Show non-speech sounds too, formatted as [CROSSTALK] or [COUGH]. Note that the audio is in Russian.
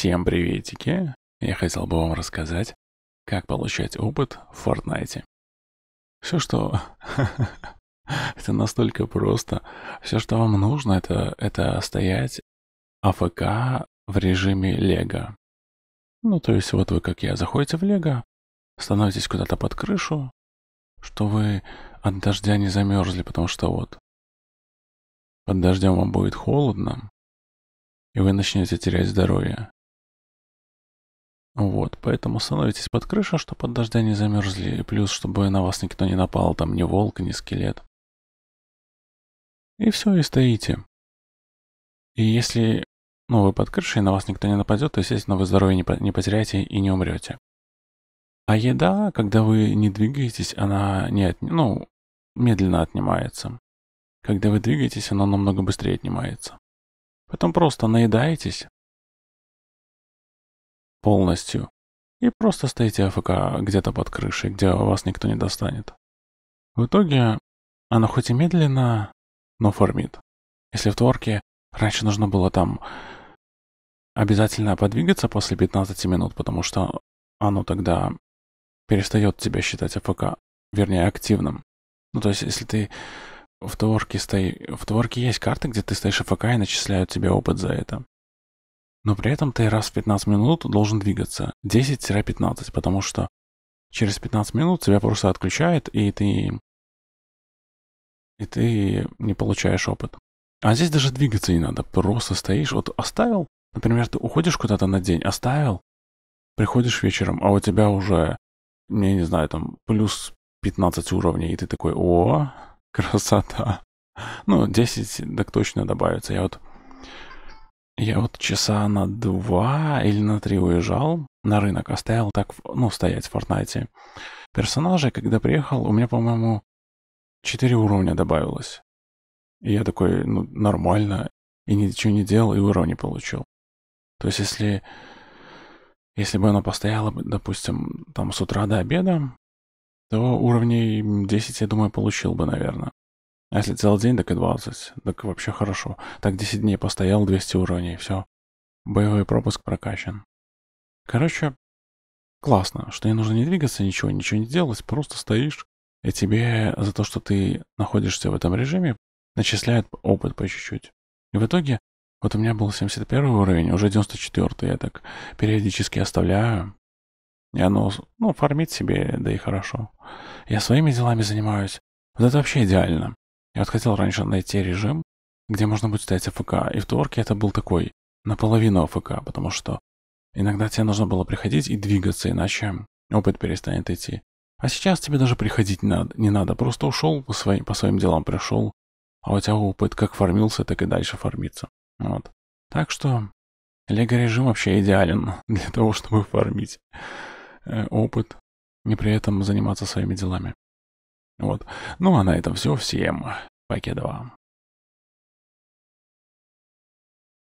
Всем приветики! Я хотел бы вам рассказать, как получать опыт в Fortnite. Все, что... [LAUGHS] это настолько просто. Все, что вам нужно, это, это стоять АФК в режиме Лего. Ну, то есть вот вы, как я, заходите в Лего, становитесь куда-то под крышу, что вы от дождя не замерзли, потому что вот под дождем вам будет холодно, и вы начнете терять здоровье. Вот, поэтому становитесь под крышу, чтобы под дождя не замерзли, и плюс, чтобы на вас никто не напал, там ни волк, ни скелет. И все, и стоите. И если, ну, вы под крышей, на вас никто не нападет, то, естественно, вы здоровье не, по не потеряете и не умрете. А еда, когда вы не двигаетесь, она не от... ну, медленно отнимается. Когда вы двигаетесь, она намного быстрее отнимается. Потом просто наедаетесь, полностью. И просто стоите АФК где-то под крышей, где вас никто не достанет. В итоге оно хоть и медленно, но формит. Если в творке раньше нужно было там обязательно подвигаться после 15 минут, потому что оно тогда перестает тебя считать АФК, вернее активным. Ну то есть если ты в творке стоишь, в творке есть карты, где ты стоишь АФК и начисляют тебе опыт за это. Но при этом ты раз в 15 минут должен двигаться. 10-15, потому что через 15 минут тебя просто отключает, и ты... И ты не получаешь опыт. А здесь даже двигаться не надо. Просто стоишь. Вот оставил, например, ты уходишь куда-то на день, оставил, приходишь вечером, а у тебя уже, я не знаю, там плюс 15 уровней, и ты такой, о, [LAUGHS] красота. Ну, 10 так точно добавится. Я вот я вот часа на два или на три уезжал на рынок, оставил а так, ну, стоять в Фортнайте. Персонажей, когда приехал, у меня, по-моему, четыре уровня добавилось. И я такой, ну, нормально, и ничего не делал, и уровни получил. То есть, если, если бы оно постояло, допустим, там с утра до обеда, то уровней 10, я думаю, получил бы, наверное. А если целый день, так и 20. Так вообще хорошо. Так 10 дней постоял, 200 уровней, все. Боевой пропуск прокачан. Короче, классно, что не нужно не двигаться, ничего, ничего не делать, просто стоишь, и тебе за то, что ты находишься в этом режиме, начисляют опыт по чуть-чуть. И в итоге, вот у меня был 71 уровень, уже 94 я так периодически оставляю. И оно, ну, фармит себе, да и хорошо. Я своими делами занимаюсь. Вот это вообще идеально. Я вот хотел раньше найти режим, где можно будет стоять АФК, и в Творке это был такой, наполовину АФК, потому что иногда тебе нужно было приходить и двигаться, иначе опыт перестанет идти. А сейчас тебе даже приходить не надо, не надо просто ушел, по, своим по своим делам пришел, а у тебя опыт как формился, так и дальше формится. Вот. Так что лего-режим вообще идеален [LAUGHS] для того, чтобы фармить э, опыт и при этом заниматься своими делами. Вот. Ну а на этом все. Всем покедова.